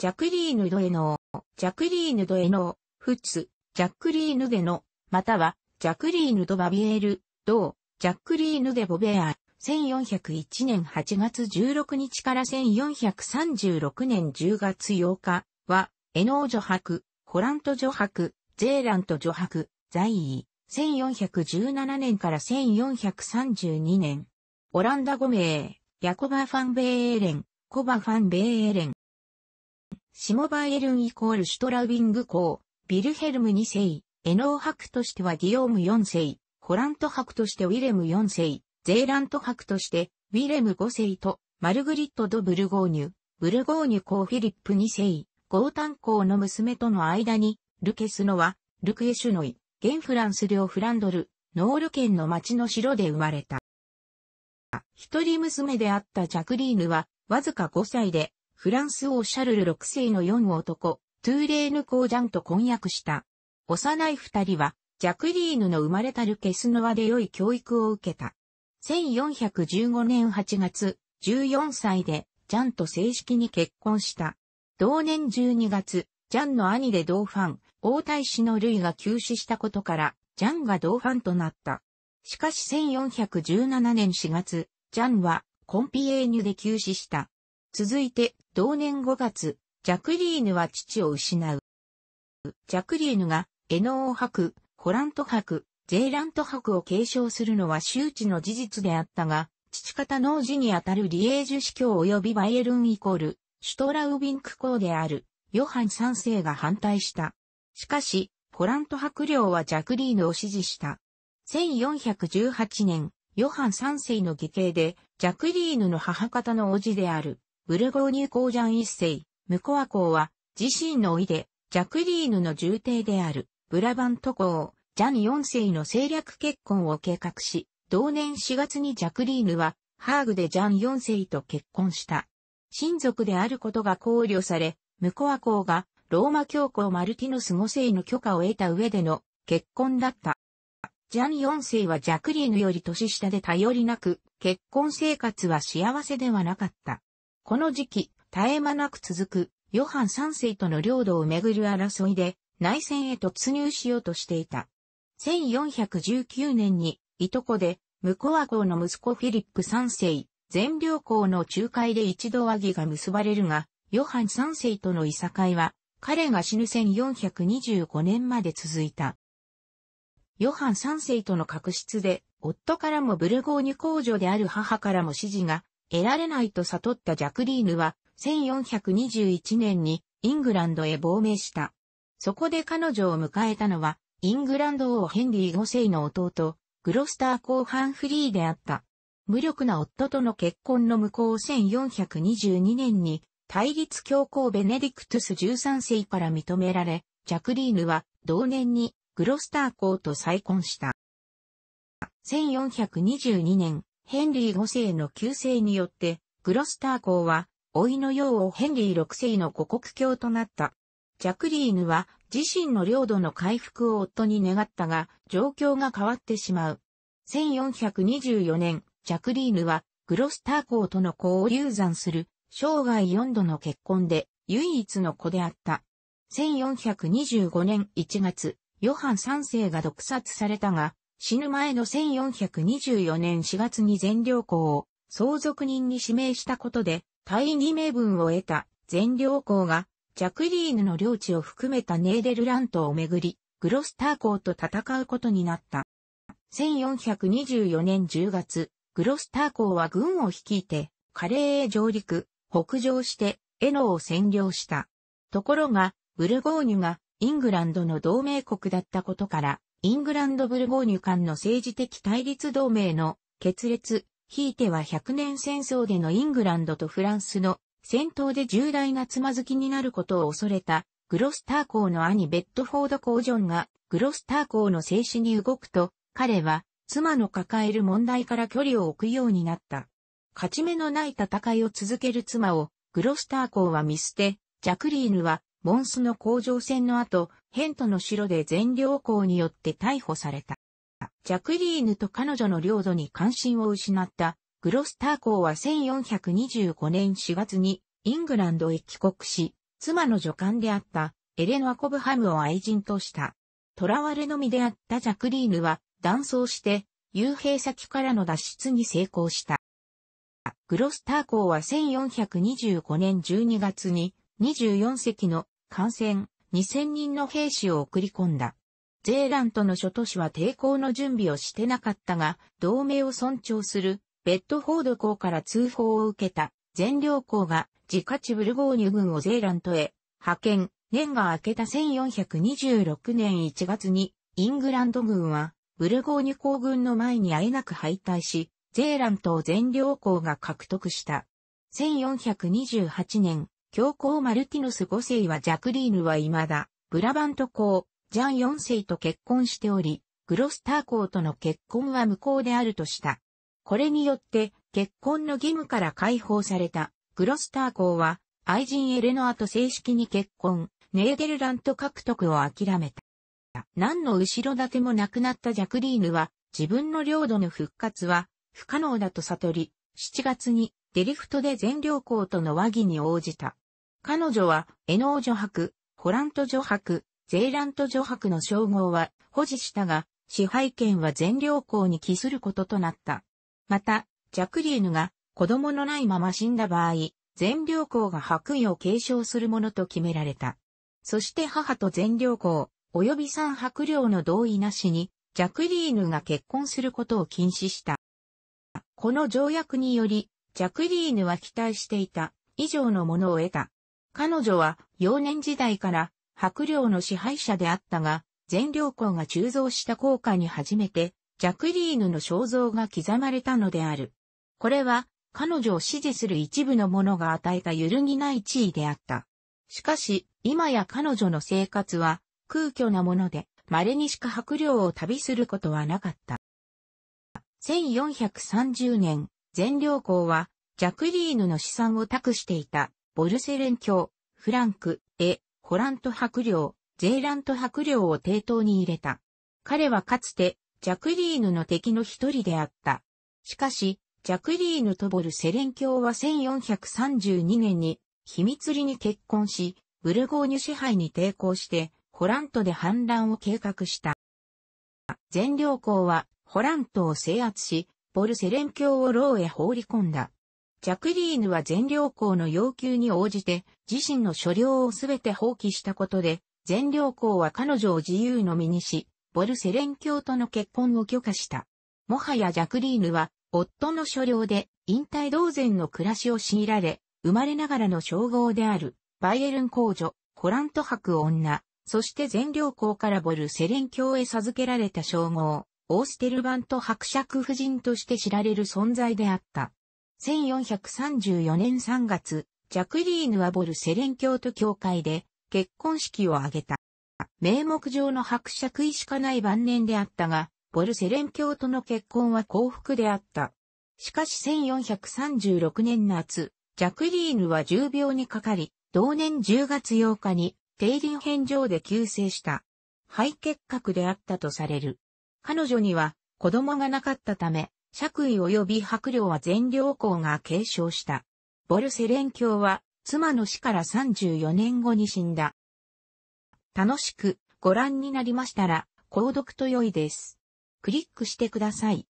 ジャクリーヌ・ドエノー、ジャクリーヌ・ドエノー、フツ、ジャックリーヌ・デノ、または、ジャクリーヌ・ド・バビエール、同、ジャックリーヌ・デ・ボベア、1401年8月16日から1436年10月8日は、エノー女伯、ホラント女伯、ゼーラント女伯、在位、1417年から1432年。オランダ語名、ヤコバ・ファン・ベーエレン、コバ・ファン・ベーエレン、シモバエルンイコールシュトラウィング公、ビルヘルム2世、エノー博としてはギオーム4世、ホラント博としてウィレム4世、ゼーラント博としてウィレム5世と、マルグリット・ド・ブルゴーニュ、ブルゴーニュ公フィリップ2世、ゴータン公の娘との間に、ルケスノは、ルクエシュノイ、ゲンフランス領フランドル、ノール県の町の城で生まれた。一人娘であったジャクリーヌは、わずか5歳で、フランス王シャルル6世の4男、トゥーレーヌ公ジャンと婚約した。幼い二人は、ジャクリーヌの生まれたルケスノワで良い教育を受けた。1415年8月、14歳で、ジャンと正式に結婚した。同年12月、ジャンの兄で同ファン、王太子のルイが急死したことから、ジャンが同ファンとなった。しかし1417年4月、ジャンはコンピエーニュで急死した。続いて、同年5月、ジャクリーヌは父を失う。ジャクリーヌが、エノー博、ホラント博、ゼーラント博を継承するのは周知の事実であったが、父方農事にあたるリエージュ司教及びバイエルンイコール、シュトラウビンク公である、ヨハン三世が反対した。しかし、ホラント博領はジャクリーヌを支持した。1418年、ヨハン三世の義兄で、ジャクリーヌの母方の叔父である、ブルゴーニュ公ジャン一世、ムコア公は、自身の意いで、ジャクリーヌの重帝である、ブラバント公、ジャン四世の政略結婚を計画し、同年4月にジャクリーヌは、ハーグでジャン四世と結婚した。親族であることが考慮され、ムコア公が、ローマ教皇マルティノス5世の許可を得た上での結婚だった。ジャン4世はジャクリーヌより年下で頼りなく、結婚生活は幸せではなかった。この時期、絶え間なく続く、ヨハン三世との領土をめぐる争いで、内戦へ突入しようとしていた。1419年に、いとこで、ムコア公の息子フィリップ三世、全領公の仲介で一度和議が結ばれるが、ヨハン三世とのいさかいは、彼が死ぬ1425年まで続いた。ヨハン三世との確執で、夫からもブルゴーニュ公女である母からも支持が得られないと悟ったジャクリーヌは、1421年にイングランドへ亡命した。そこで彼女を迎えたのは、イングランド王ヘンリー5世の弟、グロスター公ン・フリーであった。無力な夫との結婚の向こう1422年に、対立教皇ベネディクトゥス13世から認められ、ジャクリーヌは同年にグロスター公と再婚した。1422年、ヘンリー5世の旧姓によって、グロスター公は、老いの世をヘンリー6世の五国教となった。ジャクリーヌは、自身の領土の回復を夫に願ったが、状況が変わってしまう。1424年、ジャクリーヌは、グロスター公との子を流産する、生涯4度の結婚で、唯一の子であった。1425年1月、ヨハン3世が毒殺されたが、死ぬ前の1424年4月に全領校を相続人に指名したことで、大義名分を得た全領校が、ジャクリーヌの領地を含めたネーデルラントをめぐり、グロスター校と戦うことになった。1424年10月、グロスター校は軍を率いて、カレーへ上陸、北上して、エノを占領した。ところが、ブルゴーニュがイングランドの同盟国だったことから、イングランド・ブルゴーニュ間の政治的対立同盟の決裂、ひいては100年戦争でのイングランドとフランスの戦闘で重大なつまずきになることを恐れたグロスター公の兄ベッドフォード公ジョンがグロスター公の静止に動くと彼は妻の抱える問題から距離を置くようになった。勝ち目のない戦いを続ける妻をグロスター公は見捨て、ジャクリーヌはモンスの工場戦の後、ヘントの城で全領校によって逮捕された。ジャクリーヌと彼女の領土に関心を失ったグロスター公は1425年4月にイングランドへ帰国し、妻の女官であったエレノア・コブハムを愛人とした。囚われのみであったジャクリーヌは断層して幽閉先からの脱出に成功した。グロスター公は1425年12月に24隻の艦船2000人の兵士を送り込んだ。ゼーラントの諸都市は抵抗の準備をしてなかったが、同盟を尊重するベッドフォード校から通報を受けた全領校が自家地ブルゴーニュ軍をゼーラントへ派遣。年が明けた1426年1月にイングランド軍はブルゴーニュ公軍の前にあえなく敗退し、ゼーラントを全領校が獲得した。1428年、教皇マルティノス5世はジャクリーヌは未だ、ブラバント公、ジャン4世と結婚しており、グロスター公との結婚は無効であるとした。これによって、結婚の義務から解放された、グロスター公は、愛人エレノアと正式に結婚、ネーデルラント獲得を諦めた。何の後ろ盾もなくなったジャクリーヌは、自分の領土の復活は、不可能だと悟り、7月にデリフトで全領校との和議に応じた。彼女は、エノー女白、ホラント女白、ゼーラント女白の称号は保持したが、支配権は全領校に帰することとなった。また、ジャクリーヌが子供のないまま死んだ場合、全領校が白衣を継承するものと決められた。そして母と全領校、及び三白領の同意なしに、ジャクリーヌが結婚することを禁止した。この条約により、ジャクリーヌは期待していた以上のものを得た。彼女は幼年時代から白領の支配者であったが、全領校が鋳造した効果に初めて、ジャクリーヌの肖像が刻まれたのである。これは、彼女を支持する一部の者が与えた揺るぎない地位であった。しかし、今や彼女の生活は空虚なもので、稀にしか白領を旅することはなかった。1430年、全領校は、ジャクリーヌの資産を託していた、ボルセレン教、フランク、エ、ホラント伯領、ゼーラント伯領を抵当に入れた。彼はかつて、ジャクリーヌの敵の一人であった。しかし、ジャクリーヌとボルセレン教は1432年に、秘密裏に結婚し、ブルゴーニュ支配に抵抗して、ホラントで反乱を計画した。全領校は、ホラントを制圧し、ボルセレン教を牢へ放り込んだ。ジャクリーヌは全領校の要求に応じて自身の所領をすべて放棄したことで、全領校は彼女を自由の身にし、ボルセレン教との結婚を許可した。もはやジャクリーヌは、夫の所領で引退同然の暮らしを強いられ、生まれながらの称号である、バイエルン公女、コラント博女、そして全領校からボルセレン教へ授けられた称号、オーステル版と伯爵夫人として知られる存在であった。1434年3月、ジャクリーヌはボルセレン教徒教会で結婚式を挙げた。名目上の伯爵医しかない晩年であったが、ボルセレン教徒の結婚は幸福であった。しかし1436年夏、ジャクリーヌは重病にかかり、同年10月8日に、定輪返上で急逝した。肺結核であったとされる。彼女には子供がなかったため、爵位及び白領は全領校が継承した。ボルセレン卿は妻の死から34年後に死んだ。楽しくご覧になりましたら、購読と良いです。クリックしてください。